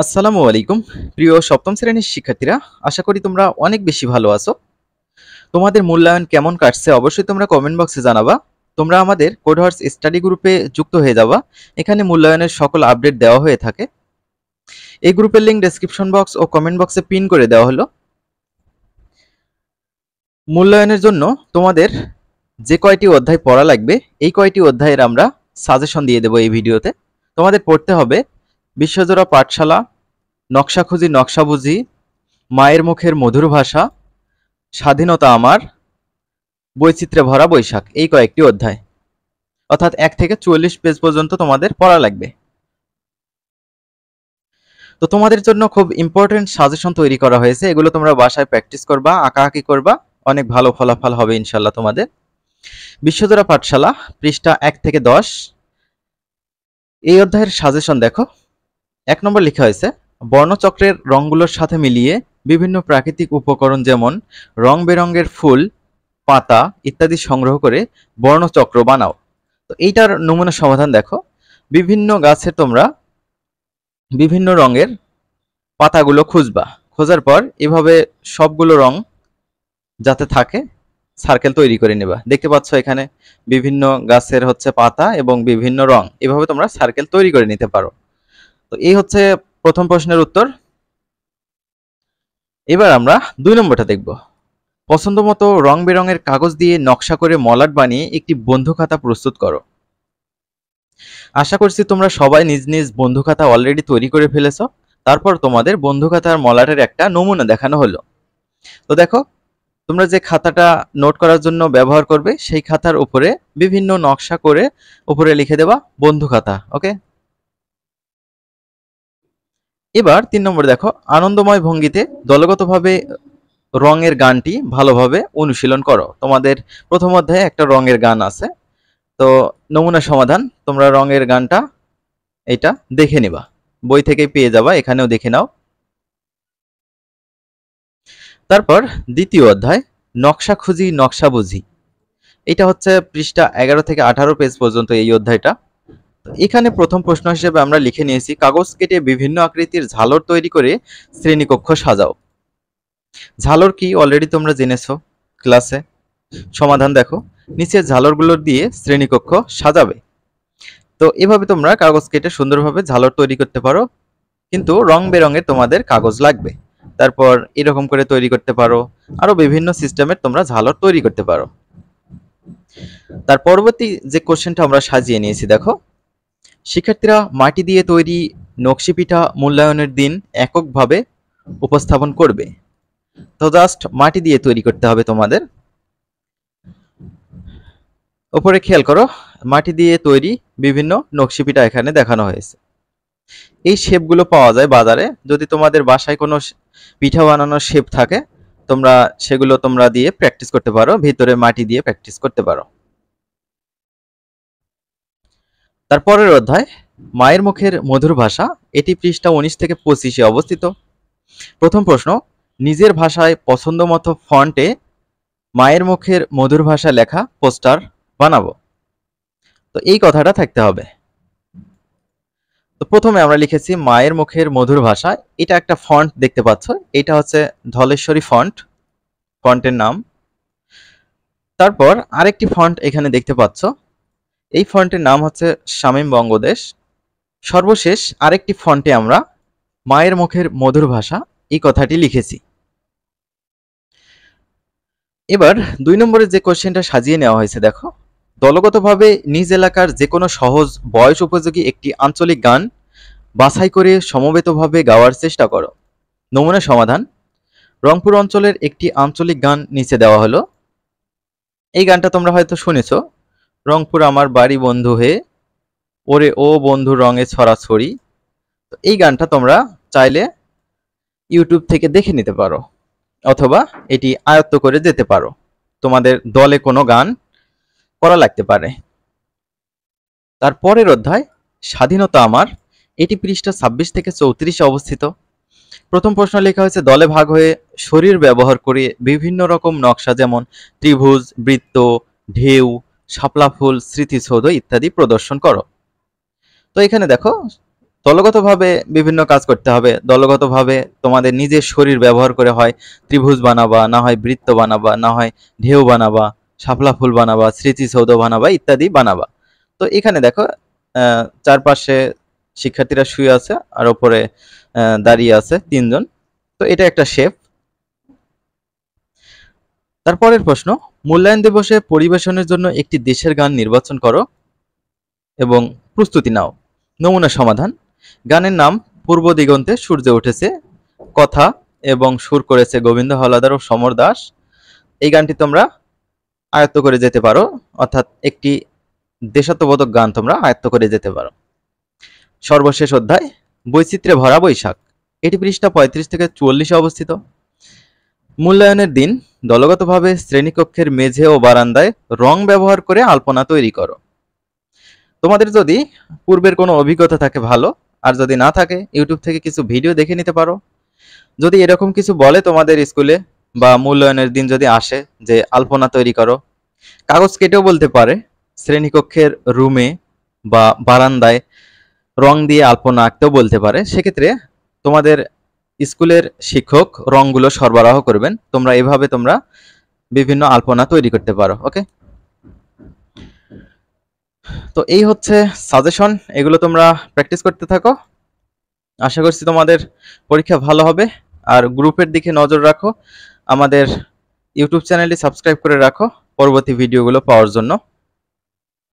আসসালামু আলাইকুম প্রিয় সপ্তম শ্রেণীর শিক্ষার্থীরা আশা করি তোমরা অনেক বেশি ভালো আছো তোমাদের মূল্যায়ন কেমন কাটছে অবশ্যই তোমরা কমেন্ট বক্সে জানাবা তোমরা আমাদের কোডহার্স স্টাডি গ্রুপে যুক্ত হয়ে যাবা এখানে মূল্যায়নের সকল আপডেট দেওয়া হয়ে থাকে এই গ্রুপের লিঙ্ক ডেসক্রিপশন বক্স ও কমেন্ট বক্সে পিন করে দেওয়া হলো মূল্যায়নের জন্য তোমাদের যে কয়টি অধ্যায় পড়া লাগবে এই কয়টি অধ্যায়ের আমরা সাজেশন দিয়ে দেব এই ভিডিওতে তোমাদের পড়তে হবে বিশ্বজোড়া পাঠশালা নকশা খুঁজি নকশা বুঝি মায়ের মুখের মধুর ভাষা স্বাধীনতা আমার বৈচিত্র্যে ভরা বৈশাখ এই কয়েকটি অধ্যায় অর্থাৎ এক থেকে চল্লিশ পেজ পর্যন্ত তোমাদের পড়া লাগবে তো তোমাদের জন্য খুব ইম্পর্টেন্ট সাজেশন তৈরি করা হয়েছে এগুলো তোমরা বাসায় প্র্যাকটিস করবা আঁকাআঁকি করবা অনেক ভালো ফলাফল হবে ইনশাল্লাহ তোমাদের বিশ্বজোড়া পাঠশালা পৃষ্ঠা এক থেকে দশ এই অধ্যায়ের সাজেশন দেখো এক নম্বর লেখা হয়েছে বর্ণচক্রের রঙগুলোর সাথে মিলিয়ে বিভিন্ন প্রাকৃতিক উপকরণ যেমন রং বেরঙের ফুল পাতা ইত্যাদি সংগ্রহ করে বর্ণচক্র বানাও তো এইটার নমুনা সমাধান দেখো বিভিন্ন গাছে তোমরা বিভিন্ন রঙের পাতাগুলো খুঁজবা খোঁজার পর এভাবে সবগুলো রং যাতে থাকে সার্কেল তৈরি করে নেবা দেখতে পাচ্ছ এখানে বিভিন্ন গাছের হচ্ছে পাতা এবং বিভিন্ন রং এভাবে তোমরা সার্কেল তৈরি করে নিতে পারো তো এই হচ্ছে প্রথম প্রশ্নের উত্তর এবার আমরা দুই নম্বরটা দেখব পছন্দ মতো রং বেরঙের কাগজ দিয়ে নকশা করে মলাট বানিয়ে একটি বন্ধু খাতা প্রস্তুত করো আশা করছি তোমরা সবাই নিজ নিজ বন্ধু খাতা অলরেডি তৈরি করে ফেলেছ তারপর তোমাদের বন্ধু খাতার মলাটের একটা নমুনা দেখানো হলো তো দেখো তোমরা যে খাতাটা নোট করার জন্য ব্যবহার করবে সেই খাতার উপরে বিভিন্ন নকশা করে উপরে লিখে দেবা বন্ধু খাতা ওকে এবার তিন নম্বর দেখো আনন্দময় ভঙ্গিতে দলগতভাবে রঙের গানটি ভালোভাবে অনুশীলন করো তোমাদের প্রথম অধ্যায়ে একটা রঙের গান আছে তো নমুনা সমাধান তোমরা রঙের গানটা এটা দেখে নিবা বই থেকে পেয়ে যাবা এখানেও দেখে নাও তারপর দ্বিতীয় অধ্যায় নকশা খুঁজি নকশা বুঝি এটা হচ্ছে পৃষ্ঠা এগারো থেকে আঠারো পেজ পর্যন্ত এই অধ্যায়টা এখানে প্রথম প্রশ্ন হিসেবে আমরা লিখে নিয়েছি কাগজ কেটে বিভিন্ন আকৃতির ঝালর তৈরি করে শ্রেণীকক্ষ সাজাও ঝালর কি অলরেডি তোমরা জেনেছো ক্লাসে সমাধান দেখো নিচে ঝালরগুলো দিয়ে শ্রেণীকক্ষ সাজাবে তো এভাবে তোমরা কাগজ কেটে সুন্দরভাবে ঝালর তৈরি করতে পারো কিন্তু রং বেরঙের তোমাদের কাগজ লাগবে তারপর এরকম করে তৈরি করতে পারো আরও বিভিন্ন সিস্টেমের তোমরা ঝালর তৈরি করতে পারো তার পরবর্তী যে কোশ্চেনটা আমরা সাজিয়ে নিয়েছি দেখো শিক্ষার্থীরা মাটি দিয়ে তৈরি নকশি পিঠা মূল্যায়নের দিন এককভাবে উপস্থাপন করবে তো জাস্ট মাটি দিয়ে তৈরি করতে হবে তোমাদের ওপরে খেয়াল করো মাটি দিয়ে তৈরি বিভিন্ন নকশি পিঠা এখানে দেখানো হয়েছে এই শেপগুলো পাওয়া যায় বাজারে যদি তোমাদের বাসায় কোনো পিঠা বানানোর শেপ থাকে তোমরা সেগুলো তোমরা দিয়ে প্র্যাকটিস করতে পারো ভিতরে মাটি দিয়ে প্র্যাকটিস করতে পারো তারপরের অধ্যায় মায়ের মুখের মধুর ভাষা এটি পৃষ্ঠা উনিশ থেকে পঁচিশে অবস্থিত প্রথম প্রশ্ন নিজের ভাষায় পছন্দমতো ফন্টে মায়ের মুখের মধুর ভাষা লেখা পোস্টার বানাবো তো এই কথাটা থাকতে হবে তো প্রথমে আমরা লিখেছি মায়ের মুখের মধুর ভাষা এটা একটা ফন্ট দেখতে পাচ্ছ এটা হচ্ছে ধলেশ্বরী ফন্ট ফন্টের নাম তারপর আরেকটি ফন্ট এখানে দেখতে পাচ্ছ এই ফন্টের নাম হচ্ছে শামীম বঙ্গদেশ সর্বশেষ আরেকটি ফন্টে আমরা মায়ের মুখের মধুর ভাষা এই কথাটি লিখেছি এবার দুই নম্বরে যে কোশ্চেনটা সাজিয়ে নেওয়া হয়েছে দেখো দলগতভাবে নিজ এলাকার যে কোনো সহজ বয়স উপযোগী একটি আঞ্চলিক গান বাছাই করে সমবেতভাবে গাওয়ার চেষ্টা করো নমুনা সমাধান রংপুর অঞ্চলের একটি আঞ্চলিক গান নিচে দেওয়া হলো এই গানটা তোমরা হয়তো শুনেছো রংপুর আমার বাড়ি বন্ধু হয়ে ওরে ও বন্ধু রঙে ছড়াছড়ি তো এই গানটা তোমরা চাইলে ইউটিউব থেকে দেখে নিতে পারো অথবা এটি আয়ত্ত করে যেতে পারো তোমাদের দলে কোনো গান করা লাগতে পারে তার পরের অধ্যায় স্বাধীনতা আমার এটি পৃষ্ঠা ছাব্বিশ থেকে চৌত্রিশে অবস্থিত প্রথম প্রশ্ন লেখা হয়েছে দলে ভাগ হয়ে শরীর ব্যবহার করে বিভিন্ন রকম নকশা যেমন ত্রিভুজ বৃত্ত ঢেউ শাপলা ফুল স্মৃতিসৌধ ইত্যাদি প্রদর্শন করো তো এখানে দেখো দলগতভাবে বিভিন্ন কাজ করতে হবে দলগতভাবে তোমাদের নিজের শরীর ব্যবহার করে হয় ত্রিভুজ বানাবা না হয় বৃত্ত বানাবা না হয় ঢেউ বানাবা শাপলা ফুল বানাবা স্মৃতিসৌধ বানাবা ইত্যাদি বানাবা তো এখানে দেখো চারপাশে শিক্ষার্থীরা শুয়ে আছে আর ওপরে দাঁড়িয়ে আছে তিনজন তো এটা একটা শেপ তারপরের প্রশ্ন মূল্যায়ন দিবসে পরিবেশনের জন্য একটি দেশের গান নির্বাচন করো এবং প্রস্তুতি নাও নমুনা সমাধান গানের নাম পূর্ব দিগন্তে সূর্য উঠেছে কথা এবং সুর করেছে গোবিন্দ হলাদার ও সমর দাস এই গানটি তোমরা আয়ত্ত করে যেতে পারো অর্থাৎ একটি দেশাত্মবোধক গান তোমরা আয়ত্ত করে যেতে পারো সর্বশেষ অধ্যায় বৈচিত্র্যে ভরা বৈশাখ এটি পৃষ্ঠা পঁয়ত্রিশ থেকে চুয়াল্লিশে অবস্থিত মূল্যায়নের দিন দলগতভাবে শ্রেণীকক্ষের মেঝে ও বারান্দায় রং ব্যবহার করে আলপনা তৈরি করো তোমাদের যদি পূর্বের কোনো অভিজ্ঞতা থাকে ভালো আর যদি না থাকে ইউটিউব থেকে কিছু ভিডিও দেখে নিতে পারো যদি এরকম কিছু বলে তোমাদের স্কুলে বা মূল্যায়নের দিন যদি আসে যে আলপনা তৈরি করো কাগজ কেটেও বলতে পারে শ্রেণীকক্ষের রুমে বা বারান্দায় রং দিয়ে আলপনা আঁকতেও বলতে পারে সেক্ষেত্রে তোমাদের স্কুলের শিক্ষক রঙগুলো সরবরাহ করবেন তোমরা এভাবে তোমরা বিভিন্ন আলপনা তৈরি করতে পারো ওকে তো এই হচ্ছে সাজেশন এগুলো তোমরা প্র্যাকটিস করতে থাকো আশা করছি তোমাদের পরীক্ষা ভালো হবে আর গ্রুপের দিকে নজর রাখো আমাদের ইউটিউব চ্যানেলটি সাবস্ক্রাইব করে রাখো পরবর্তী ভিডিওগুলো পাওয়ার জন্য